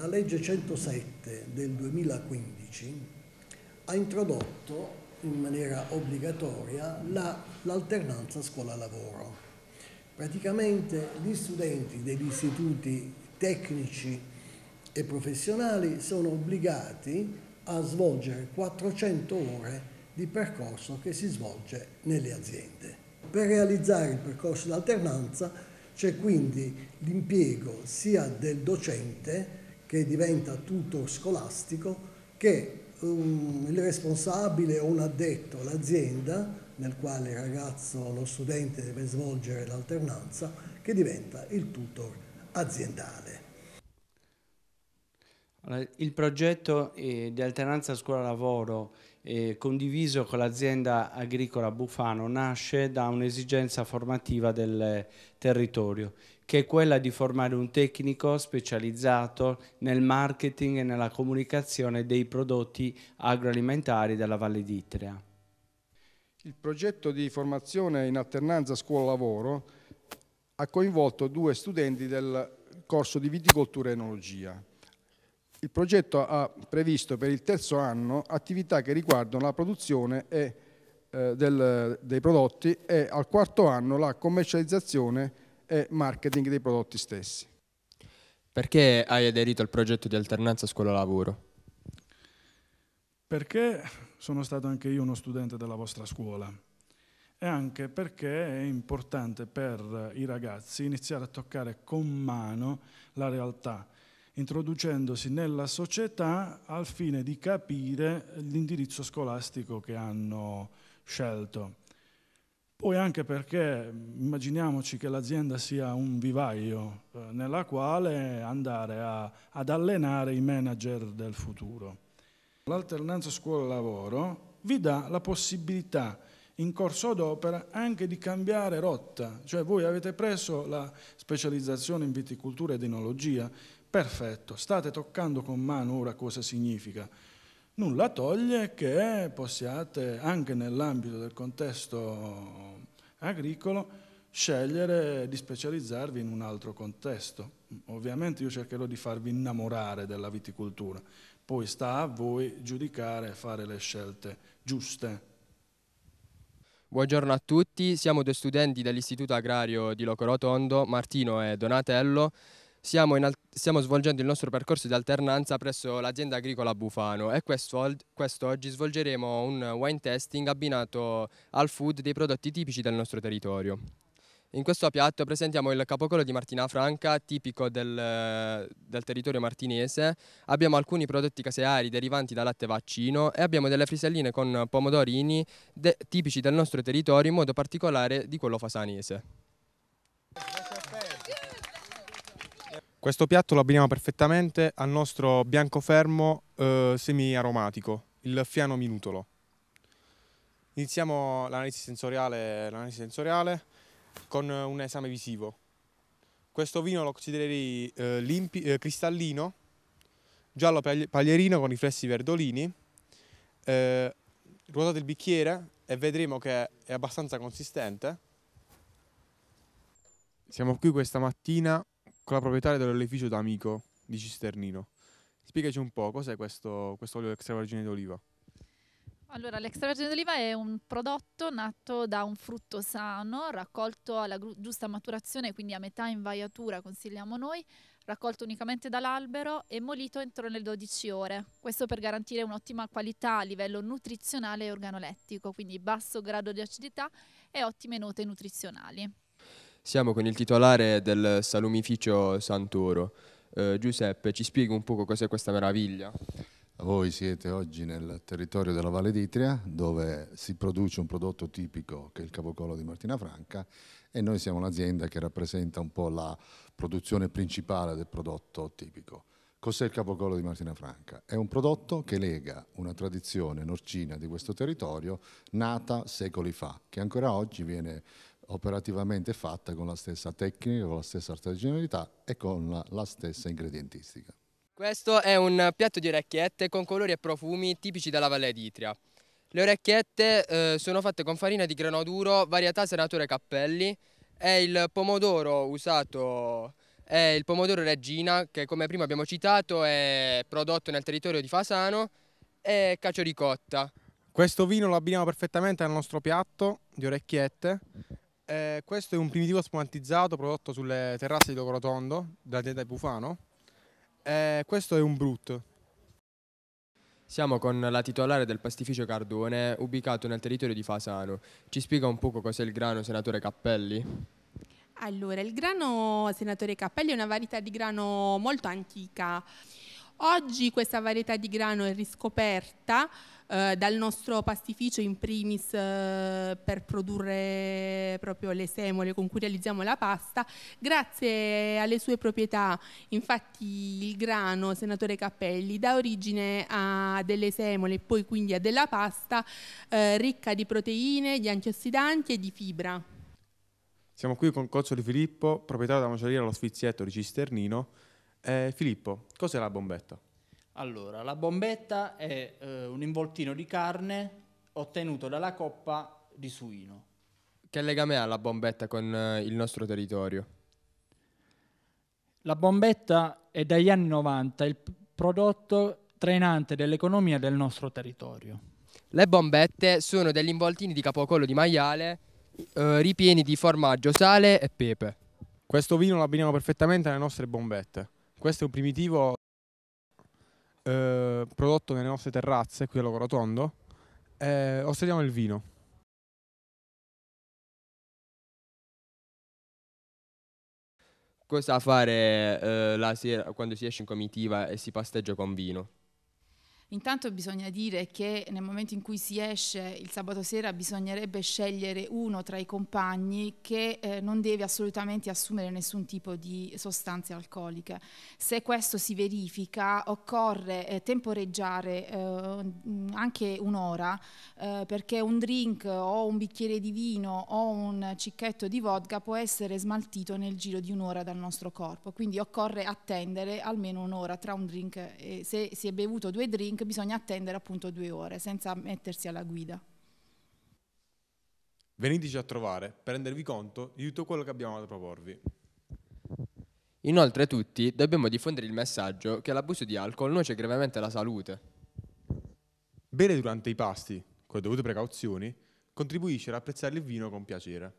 La legge 107 del 2015 ha introdotto in maniera obbligatoria l'alternanza la, scuola-lavoro. Praticamente gli studenti degli istituti tecnici e professionali sono obbligati a svolgere 400 ore di percorso che si svolge nelle aziende. Per realizzare il percorso d'alternanza c'è quindi l'impiego sia del docente che diventa tutor scolastico, che um, il responsabile o un addetto all'azienda nel quale il ragazzo, lo studente deve svolgere l'alternanza, che diventa il tutor aziendale. Il progetto eh, di alternanza scuola-lavoro eh, condiviso con l'azienda agricola Bufano nasce da un'esigenza formativa del territorio che è quella di formare un tecnico specializzato nel marketing e nella comunicazione dei prodotti agroalimentari della Valle d'Itria. Il progetto di formazione in alternanza scuola-lavoro ha coinvolto due studenti del corso di viticoltura e enologia. Il progetto ha previsto per il terzo anno attività che riguardano la produzione e, eh, del, dei prodotti e al quarto anno la commercializzazione e marketing dei prodotti stessi. Perché hai aderito al progetto di alternanza scuola-lavoro? Perché sono stato anche io uno studente della vostra scuola e anche perché è importante per i ragazzi iniziare a toccare con mano la realtà, introducendosi nella società al fine di capire l'indirizzo scolastico che hanno scelto. Poi anche perché immaginiamoci che l'azienda sia un vivaio eh, nella quale andare a, ad allenare i manager del futuro. L'alternanza scuola-lavoro vi dà la possibilità in corso d'opera anche di cambiare rotta, cioè voi avete preso la specializzazione in viticoltura ed enologia, perfetto, state toccando con mano ora cosa significa. Nulla toglie che possiate anche nell'ambito del contesto agricolo, scegliere di specializzarvi in un altro contesto. Ovviamente io cercherò di farvi innamorare della viticoltura, poi sta a voi giudicare e fare le scelte giuste. Buongiorno a tutti, siamo due studenti dell'Istituto Agrario di Locorotondo, Martino e Donatello. Stiamo, al- stiamo, svolgendo il nostro percorso di alternanza presso l'azienda agricola Bufano e quest'og- quest'oggi svolgeremo un wine testing abbinato al food dei prodotti tipici del nostro territorio. In questo piatto presentiamo il capocolo di Martina Franca, tipico del, del territorio martinese. Abbiamo alcuni prodotti caseari derivanti da latte vaccino e abbiamo delle friselline con pomodorini de- tipici del nostro territorio, in modo particolare di quello fasanese. Questo piatto lo abbiniamo perfettamente al nostro biancofermo eh, semi-aromatico, il fiano minutolo. Iniziamo l'analisi sensoriale, sensoriale, con un esame visivo. Questo vino lo considererei eh, limpi, eh, cristallino, giallo paglierino con riflessi verdolini. Eh, ruotate il bicchiere e vedremo che è abbastanza consistente. Siamo qui questa mattina con la proprietaria dell'olificio d'Amico di Cisternino. Spiegaci un po' cos'è questo, questo olio extravergine d'oliva. Allora, l'extravergine d'oliva è un prodotto nato da un frutto sano, raccolto alla giusta maturazione, quindi a metà invaiatura consigliamo noi, raccolto unicamente dall'albero e molito entro le 12 ore. Questo per garantire un'ottima qualità a livello nutrizionale e organolettico, quindi basso grado di acidità e ottime note nutrizionali. Siamo con il titolare del salumificio Santoro. Eh, Giuseppe, ci spieghi un poco cos'è questa meraviglia? Voi siete oggi nel territorio della Valle d'Itria dove si produce un prodotto tipico che è il cavocolo di Martina Franca e noi siamo un'azienda che rappresenta un po' la produzione principale del prodotto tipico. Cos'è il capocolo di Martina Franca? È un prodotto che lega una tradizione norcina di questo territorio nata secoli fa, che ancora oggi viene operativamente fatta con la stessa tecnica, con la stessa artigianalità e con la, stessa ingredientistica. Questo è un piatto di orecchiette con colori e profumi tipici della Valle d'Itria. Le orecchiette eh, sono fatte con farina di grano duro, varietà senatore cappelli e il pomodoro usato è il pomodoro regina che come prima abbiamo citato è prodotto nel territorio di Fasano e cacio ricotta. Questo vino lo abbiniamo perfettamente al nostro piatto di orecchiette eh, questo è un primitivo spumantizzato prodotto sulle terrazze di Locorotondo, della tenda di Bufano. Eh, questo è un brut. Siamo con la titolare del pastificio Cardone, ubicato nel territorio di Fasano. Ci spiega un poco cos'è il grano, senatore Cappelli? Allora, il grano senatore Cappelli è una varietà di grano molto antica Oggi questa varietà di grano è riscoperta eh, dal nostro pastificio in primis eh, per produrre proprio le semole con cui realizziamo la pasta, grazie alle sue proprietà. Infatti il grano, senatore Cappelli, dà origine a delle semole e poi quindi a della pasta eh, ricca di proteine, di antiossidanti e di fibra. Siamo qui con Coccio Di Filippo, proprietario della macelleria Lo Sfizietto di Cisternino, eh, Filippo, cos'è la bombetta? Allora, la bombetta è eh, un involtino di carne ottenuto dalla coppa di suino. Che legame ha la bombetta con eh, il nostro territorio? La bombetta è dagli anni 90 il prodotto trainante dell'economia del nostro territorio. Le bombette sono degli involtini di capocollo di maiale eh, ripieni di formaggio, sale e pepe. Questo vino lo abbiniamo perfettamente alle nostre bombette. Questo è un primitivo eh, prodotto nelle nostre terrazze, qui a Logorotondo. Eh, osserviamo il vino. Cosa fare eh, la sera quando si esce in comitiva e si pasteggia con vino? Intanto bisogna dire che nel momento in cui si esce il sabato sera bisognerebbe scegliere uno tra i compagni che eh, non deve assolutamente assumere nessun tipo di sostanze alcoliche. Se questo si verifica occorre eh, temporeggiare eh, anche un'ora eh, perché un drink o un bicchiere di vino o un cicchetto di vodka può essere smaltito nel giro di un'ora dal nostro corpo, quindi occorre attendere almeno un'ora tra un drink e se si è bevuto due drink drink bisogna attendere appunto due ore senza mettersi alla guida. Veniteci a trovare per rendervi conto di tutto quello che abbiamo da proporvi. Inoltre tutti dobbiamo diffondere il messaggio che l'abuso di alcol nuoce gravemente alla salute. Bere durante i pasti, con le dovute precauzioni, contribuisce ad apprezzare il vino con piacere.